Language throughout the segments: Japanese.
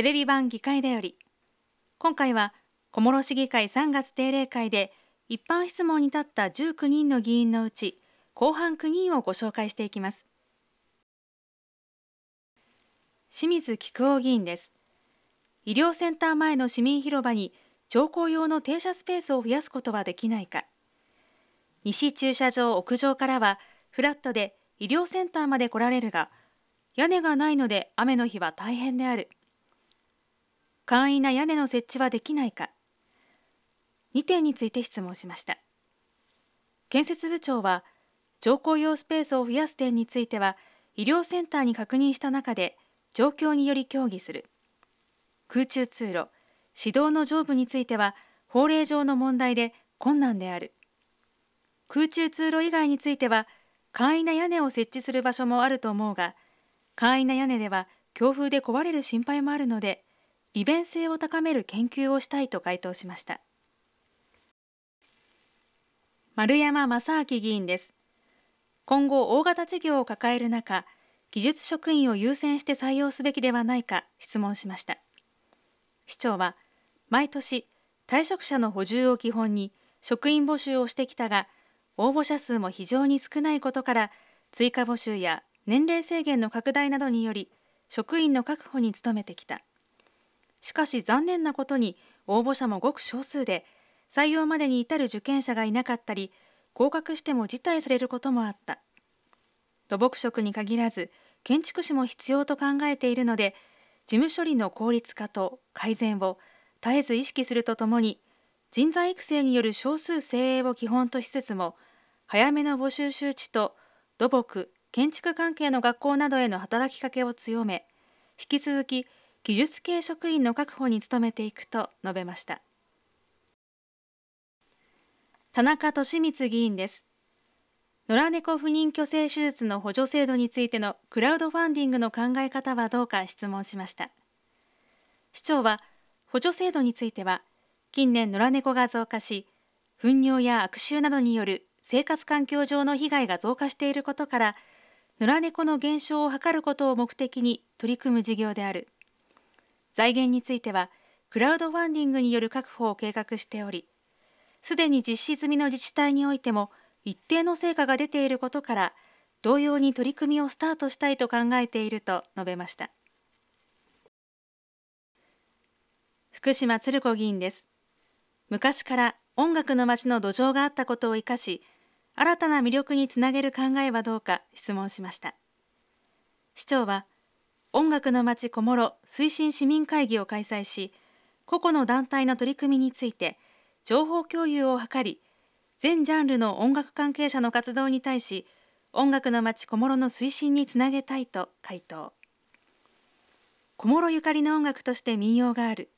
テレビ版議会だより今回は小諸市議会3月定例会で一般質問に立った19人の議員のうち後半9人をご紹介していきます清水菊夫議員です医療センター前の市民広場に乗降用の停車スペースを増やすことはできないか西駐車場屋上からはフラットで医療センターまで来られるが屋根がないので雨の日は大変である簡易な屋根の設置はできないか2点について質問しました建設部長は乗降用スペースを増やす点については医療センターに確認した中で状況により協議する空中通路指導の上部については法令上の問題で困難である空中通路以外については簡易な屋根を設置する場所もあると思うが簡易な屋根では強風で壊れる心配もあるので利便性を高める研究をしたいと回答しました丸山正明議員です今後大型事業を抱える中技術職員を優先して採用すべきではないか質問しました市長は毎年退職者の補充を基本に職員募集をしてきたが応募者数も非常に少ないことから追加募集や年齢制限の拡大などにより職員の確保に努めてきたしかし残念なことに応募者もごく少数で採用までに至る受験者がいなかったり合格しても辞退されることもあった土木職に限らず建築士も必要と考えているので事務処理の効率化と改善を絶えず意識するとともに人材育成による少数精鋭を基本としつつも早めの募集周知と土木建築関係の学校などへの働きかけを強め引き続き技術系職員の確保に努めていくと述べました田中俊光議員です野良猫不妊去勢手術の補助制度についてのクラウドファンディングの考え方はどうか質問しました市長は補助制度については近年野良猫が増加し糞尿や悪臭などによる生活環境上の被害が増加していることから野良猫の減少を図ることを目的に取り組む事業である財源についてはクラウドファンディングによる確保を計画しておりすでに実施済みの自治体においても一定の成果が出ていることから同様に取り組みをスタートしたいと考えていると述べました福島鶴子議員です昔から音楽の街の土壌があったことを生かし新たな魅力につなげる考えはどうか質問しました市長は音楽の街小諸推進市民会議を開催し個々の団体の取り組みについて情報共有を図り全ジャンルの音楽関係者の活動に対し音楽の街小諸の推進につなげたいと回答小諸ゆかりの音楽として民謡がある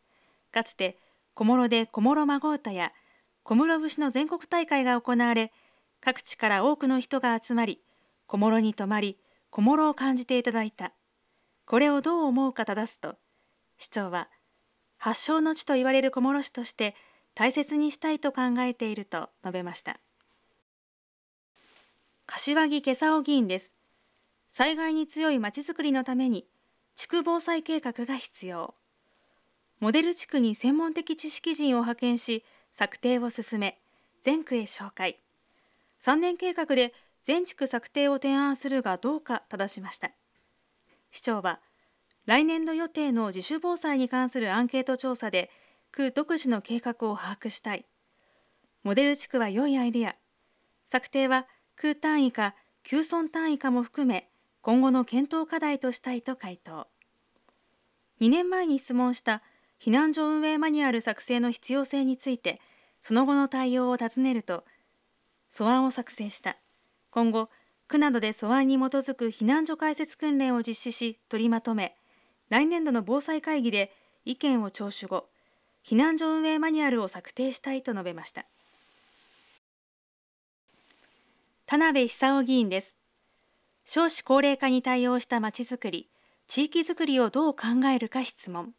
かつて小諸で小諸孫歌や小室節の全国大会が行われ各地から多くの人が集まり小諸に泊まり小諸を感じていただいたこれをどう思うか正すと市長は発祥の地と言われる小諸市として大切にしたいと考えていると述べました柏木家佐議員です災害に強いまちづくりのために地区防災計画が必要モデル地区に専門的知識人を派遣し策定を進め全区へ紹介3年計画で全地区策定を提案するがどうか正しました市長は来年度予定の自主防災に関するアンケート調査で区独自の計画を把握したいモデル地区は良いアイデア策定は区単位か旧村単位かも含め今後の検討課題としたいと回答2年前に質問した避難所運営マニュアル作成の必要性についてその後の対応を尋ねると素案を作成した今後区などで素案に基づく避難所開設訓練を実施し取りまとめ来年度の防災会議で意見を聴取後避難所運営マニュアルを策定したいと述べました田辺久夫議員です少子高齢化に対応したまちづくり地域づくりをどう考えるか質問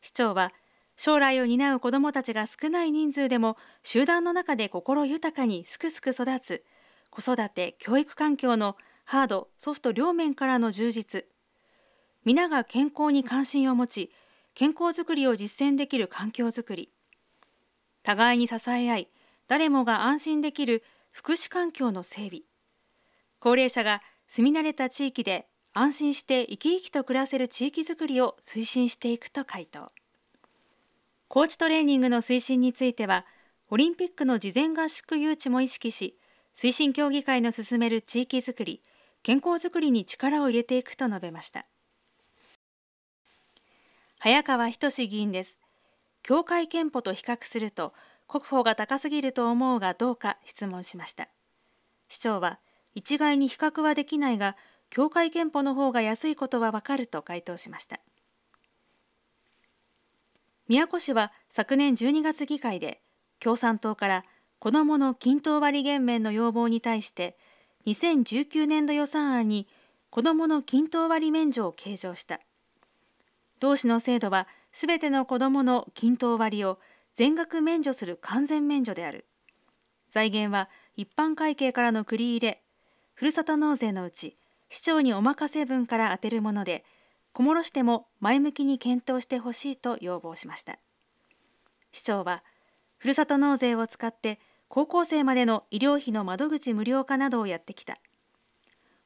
市長は将来を担う子どもたちが少ない人数でも集団の中で心豊かにすくすく育つ子育て教育環境のハードソフト両面からの充実皆が健康に関心を持ち健康づくりを実践できる環境づくり互いに支え合い誰もが安心できる福祉環境の整備高齢者が住み慣れた地域で安心して生き生きと暮らせる地域づくりを推進していくと回答コーチトレーニングの推進についてはオリンピックの事前合宿誘致も意識し推進協議会の進める地域づくり健康づくりに力を入れていくと述べました早川仁議員です協会憲法と比較すると国保が高すぎると思うがどうか質問しました市長は一概に比較はできないが協会憲法の方が安いことはわかると回答しました宮古市は昨年12月議会で共産党から子どもの均等割減免の要望に対して2019年度予算案に子どもの均等割免除を計上した同市の制度はすべての子どもの均等割を全額免除する完全免除である財源は一般会計からの繰り入れふるさと納税のうち市長にお任せ分から充てるもので小諸市でも前向きに検討してほしいと要望しました市長はふるさと納税を使って高校生までの医療費の窓口無料化などをやってきた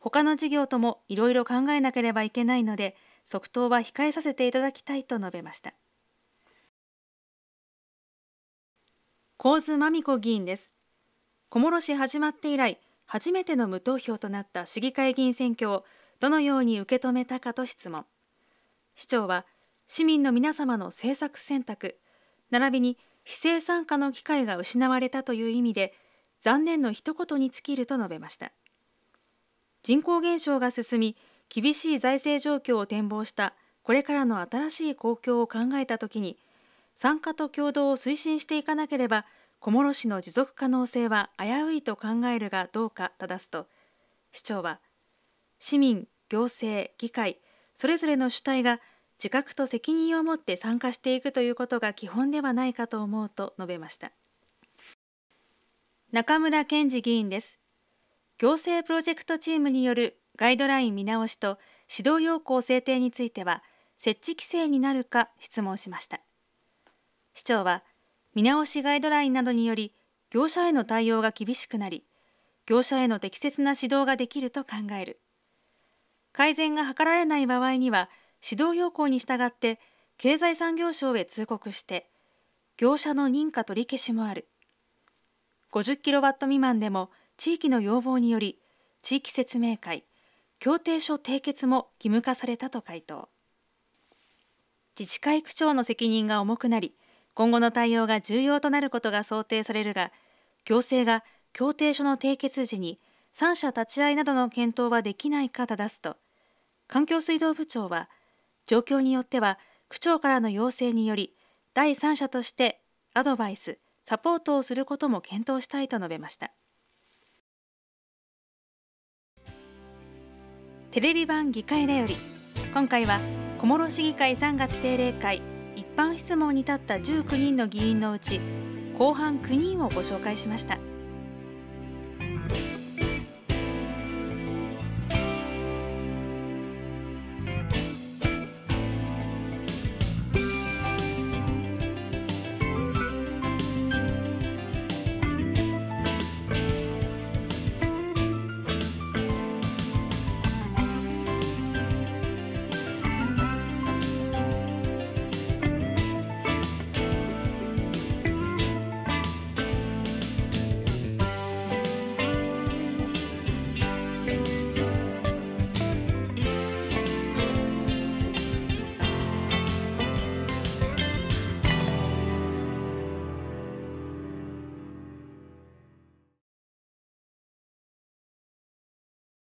他の事業ともいろいろ考えなければいけないので即答は控えさせていただきたいと述べました神津真美子議員です小諸市始まって以来初めての無投票となった市議会議員選挙をどのように受け止めたかと質問市長は市民の皆様の政策選択並びに非正参加の機会が失われたという意味で残念の一言に尽きると述べました人口減少が進み厳しい財政状況を展望したこれからの新しい公共を考えたときに参加と共同を推進していかなければ小諸市の持続可能性は危ういと考えるがどうか正すと市長は市民行政議会それぞれの主体が自覚と責任を持って参加していくということが基本ではないかと思うと述べました中村健二議員です行政プロジェクトチームによるガイドライン見直しと指導要項制定については設置規制になるか質問しました市長は見直しガイドラインなどにより業者への対応が厳しくなり業者への適切な指導ができると考える改善が図られない場合には指導要項に従って経済産業省へ通告して業者の認可取り消しもある50キロワット未満でも地域の要望により地域説明会協定書締結も義務化されたと回答自治会区長の責任が重くなり今後の対応が重要となることが想定されるが行政が協定書の締結時に三者立ち会いなどの検討はできないか正すと環境水道部長は状況によっては区長からの要請により第三者としてアドバイスサポートをすることも検討したいと述べましたテレビ版議会だより今回は小諸市議会3月定例会一般質問に立った19人の議員のうち後半9人をご紹介しました。